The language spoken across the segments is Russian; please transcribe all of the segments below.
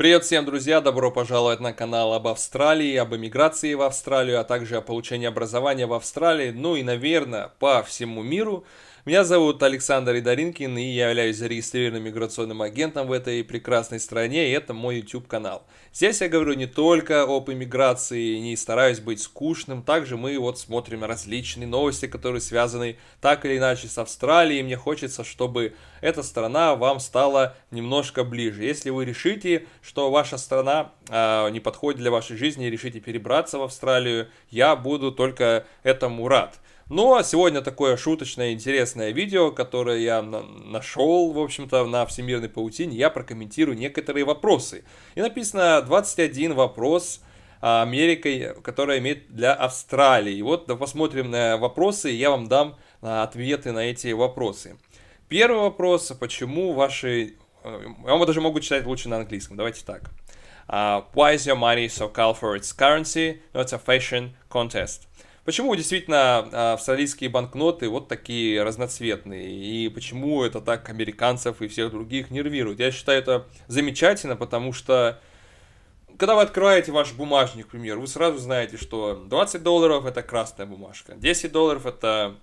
Привет всем, друзья! Добро пожаловать на канал об Австралии, об эмиграции в Австралию, а также о получении образования в Австралии, ну и, наверное, по всему миру. Меня зовут Александр Идаринкин, и я являюсь зарегистрированным миграционным агентом в этой прекрасной стране, и это мой YouTube-канал. Здесь я говорю не только об иммиграции, не стараюсь быть скучным, также мы вот смотрим различные новости, которые связаны так или иначе с Австралией, и мне хочется, чтобы эта страна вам стала немножко ближе. Если вы решите, что ваша страна э, не подходит для вашей жизни и решите перебраться в Австралию, я буду только этому рад. Но ну, а сегодня такое шуточное, интересное видео, которое я на нашел, в общем-то, на всемирной паутине, я прокомментирую некоторые вопросы. И написано 21 вопрос а, Америкой, которая имеет для Австралии. вот да, посмотрим на вопросы, и я вам дам ответы на эти вопросы. Первый вопрос, почему ваши его э, даже могут читать лучше на английском. Давайте так. Uh, why is your money so called for its currency, No, it's a fashion contest? Почему действительно а, австралийские банкноты вот такие разноцветные? И почему это так американцев и всех других нервирует? Я считаю это замечательно, потому что когда вы открываете ваш бумажник, к примеру, вы сразу знаете, что 20 долларов это красная бумажка, 10 долларов это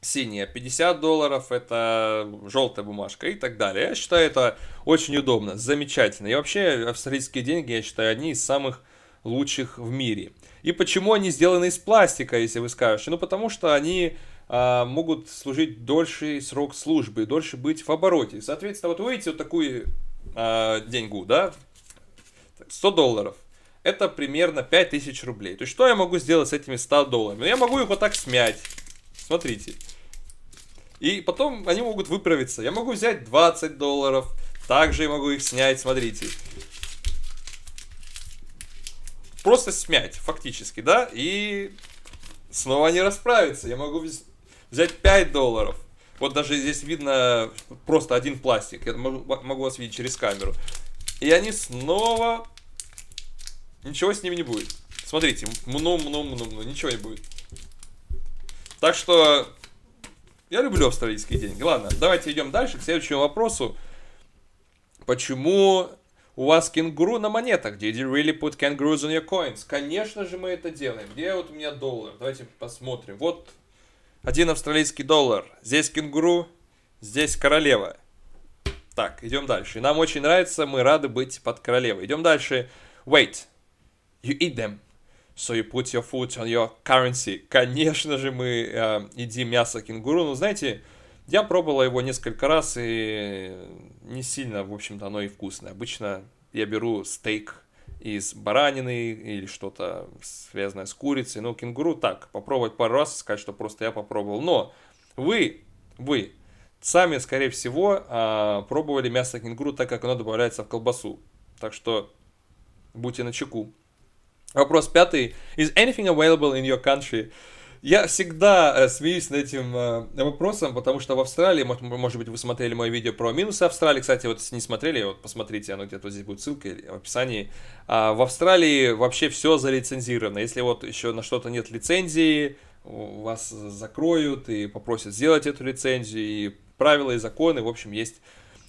синяя 50 долларов, это желтая бумажка и так далее. Я считаю это очень удобно, замечательно. И вообще австралийские деньги, я считаю, одни из самых лучших в мире. И почему они сделаны из пластика, если вы скажете? Ну, потому что они а, могут служить дольше срок службы, дольше быть в обороте. Соответственно, вот вы видите вот такую а, деньгу, да, 100 долларов. Это примерно 5000 рублей. То есть, что я могу сделать с этими 100 долларами? Ну, я могу их вот так смять Смотрите. И потом они могут выправиться. Я могу взять 20 долларов. Также я могу их снять, смотрите. Просто смять, фактически, да? И снова они расправятся. Я могу взять 5 долларов. Вот даже здесь видно просто один пластик. Я могу вас видеть через камеру. И они снова... Ничего с ними не будет. Смотрите, мну, мну, мну, мну. Ничего не будет. Так что я люблю австралийские деньги. Ладно, давайте идем дальше к следующему вопросу. Почему у вас кенгуру на монетах? Did you really put kangaroos on your coins? Конечно же мы это делаем. Где вот у меня доллар? Давайте посмотрим. Вот один австралийский доллар. Здесь кенгуру, здесь королева. Так, идем дальше. Нам очень нравится, мы рады быть под королевой. Идем дальше. Wait, you eat them. So you put your foot on your currency. Конечно же, мы э, едим мясо кенгуру. Но знаете, я пробовал его несколько раз, и не сильно, в общем-то, оно и вкусное. Обычно я беру стейк из баранины или что-то связанное с курицей. Ну, кенгуру так, попробовать пару раз и сказать, что просто я попробовал. Но вы, вы сами, скорее всего, а, пробовали мясо кенгуру, так как оно добавляется в колбасу. Так что будьте начеку. чеку. Вопрос пятый. Is anything available in your country? Я всегда э, смеюсь над этим э, вопросом, потому что в Австралии, может, может быть, вы смотрели мое видео про минусы Австралии. Кстати, вот если не смотрели, вот посмотрите, оно где-то здесь будет ссылка в описании. А в Австралии вообще все залицензировано. Если вот еще на что-то нет лицензии, вас закроют и попросят сделать эту лицензию, и правила и законы, в общем, есть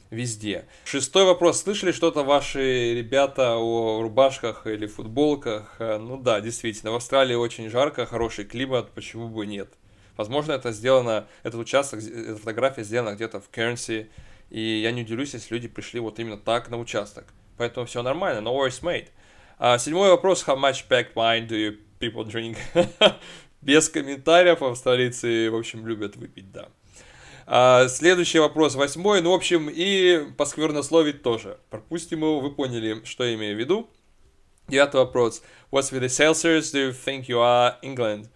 везде. Шестой вопрос. Слышали что-то ваши ребята о рубашках или футболках? Э, ну да, действительно, в Австралии очень жарко, хороший климат, почему бы нет? Возможно, это сделано, этот участок, эта фотография сделана где-то в Кернси, и я не удивлюсь, если люди пришли вот именно так на участок. Поэтому все нормально, no worries made. А, седьмой вопрос. How much packed wine do you people drink? Без комментариев австралийцы, в общем, любят выпить, да. А, следующий вопрос, восьмой. Ну, в общем, и посквернословить тоже. Пропустим его, вы поняли, что я имею в виду. Девятый вопрос. what's with the Celsers do you think you are England?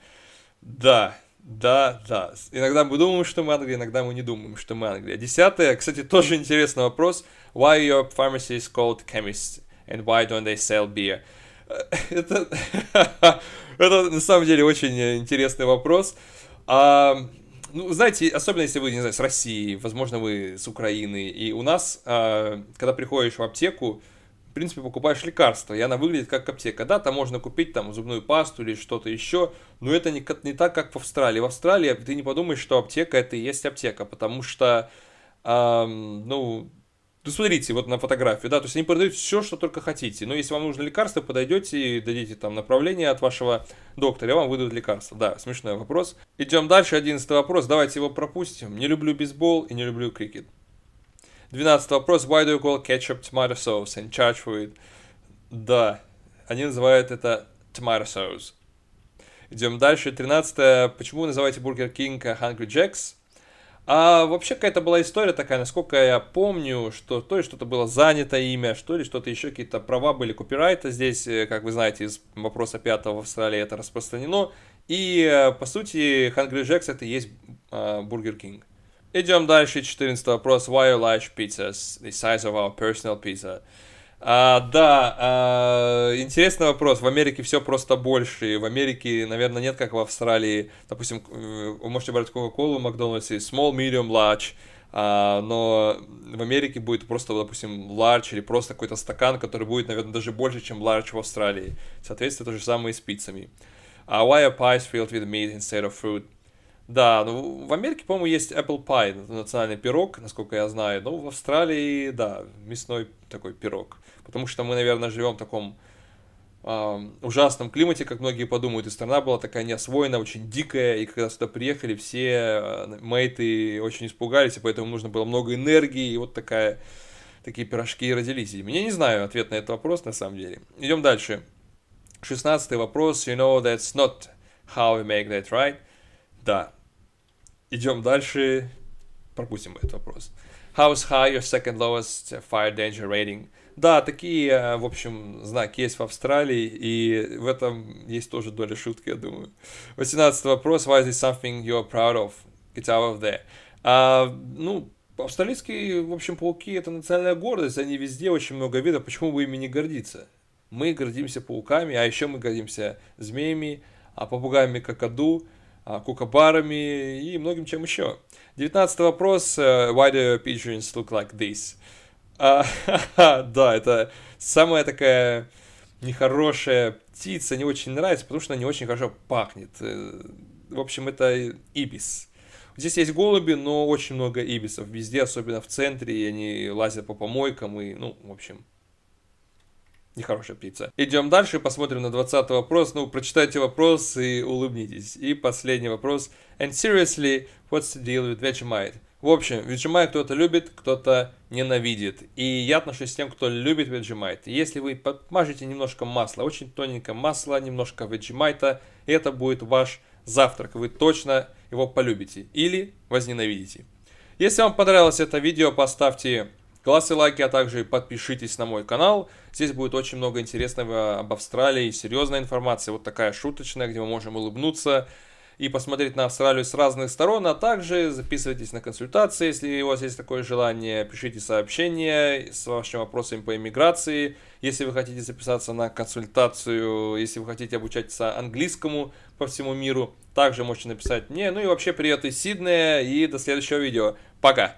Да, да, да. Иногда мы думаем, что мы Англия, иногда мы не думаем, что мы Англия. Десятое, кстати, тоже интересный вопрос. Why your pharmacy is called chemist? And why don't they sell beer? Это, это на самом деле очень интересный вопрос. А, ну, знаете, особенно если вы, не знаю, с России, возможно, вы с Украины. И у нас, э, когда приходишь в аптеку, в принципе, покупаешь лекарства, и она выглядит как аптека. Да, там можно купить там зубную пасту или что-то еще, но это не, не так, как в Австралии. В Австралии ты не подумаешь, что аптека это и есть аптека, потому что, эм, ну, да, смотрите, вот на фотографии, да, то есть они продают все, что только хотите. Но если вам нужно лекарство, подойдете и дадите там направление от вашего доктора, и вам выдадут лекарство. Да, смешной вопрос. Идем дальше, одиннадцатый вопрос, давайте его пропустим. Не люблю бейсбол и не люблю крикет. Двенадцатый вопрос. Why do you call ketchup tomato sauce and charge for it? Да, они называют это tomato sauce. Идем дальше. Тринадцатое. Почему вы называете Бургер Кинг Hungry Jacks? А вообще какая-то была история такая, насколько я помню, что то ли что-то было занято имя, что ли что-то еще, какие-то права были копирайта здесь, э, как вы знаете, из вопроса пятого в Австралии это распространено. И, э, по сути, Hungry Jacks это и есть Бургер uh, Кинг. Идем дальше, 14 вопрос. Why you large pizzas? The size of our personal pizza. А, да, а, интересный вопрос. В Америке все просто больше. В Америке, наверное, нет, как в Австралии. Допустим, э, вы можете брать Кока-Колу в Макдональдсе, small, medium, large. А, но в Америке будет просто, допустим, large или просто какой-то стакан, который будет, наверное, даже больше, чем large в Австралии. Соответственно, то же самое и с пиццами. Uh, why are pies filled with meat instead of fruit? Да, ну в Америке, по-моему, есть apple pie, национальный пирог, насколько я знаю. Ну, в Австралии, да, мясной такой пирог. Потому что мы, наверное, живем в таком э, ужасном климате, как многие подумают, и страна была такая неосвоенная, очень дикая, и когда сюда приехали, все э, мейты очень испугались, и поэтому нужно было много энергии, и вот такая, такие пирожки и родились. И я не знаю ответ на этот вопрос, на самом деле. Идем дальше. Шестнадцатый вопрос. You know that's not how we make that, right? Да, Идем дальше. Пропустим этот вопрос. How's high your second lowest fire danger rating? Да, такие, э, в общем, знаки есть в Австралии, и в этом есть тоже доля шутки, я думаю. 18 вопрос. Why is it something you're proud of? Get out of there. А, ну, австралийские, в общем, пауки – это национальная гордость, они везде, очень много видов, почему бы ими не гордиться? Мы гордимся пауками, а еще мы гордимся змеями, а попугаями какаду – а, кукабарами и многим чем еще. Девятнадцатый вопрос. Э, Why do pigeons look like this? А, да, это самая такая нехорошая птица, не очень нравится, потому что она не очень хорошо пахнет. Э, в общем, это ибис. Здесь есть голуби, но очень много ибисов везде, особенно в центре, и они лазят по помойкам, и, ну, в общем, Нехорошая пицца Идем дальше, посмотрим на 20 вопрос. Ну, прочитайте вопрос и улыбнитесь. И последний вопрос. And seriously, what's the deal with Vegemite? В общем, Vegemite кто-то любит, кто-то ненавидит. И я отношусь к тем, кто любит Vegemite. Если вы подмажете немножко масла, очень тоненько масла, немножко Vegemite, это будет ваш завтрак. Вы точно его полюбите или возненавидите. Если вам понравилось это видео, поставьте Классы лайки, а также подпишитесь на мой канал. Здесь будет очень много интересного об Австралии, серьезной информации, вот такая шуточная, где мы можем улыбнуться и посмотреть на Австралию с разных сторон, а также записывайтесь на консультации, если у вас есть такое желание, пишите сообщения с вашими вопросами по иммиграции, если вы хотите записаться на консультацию, если вы хотите обучаться английскому по всему миру, также можете написать мне. Ну и вообще привет из Сиднея и до следующего видео. Пока!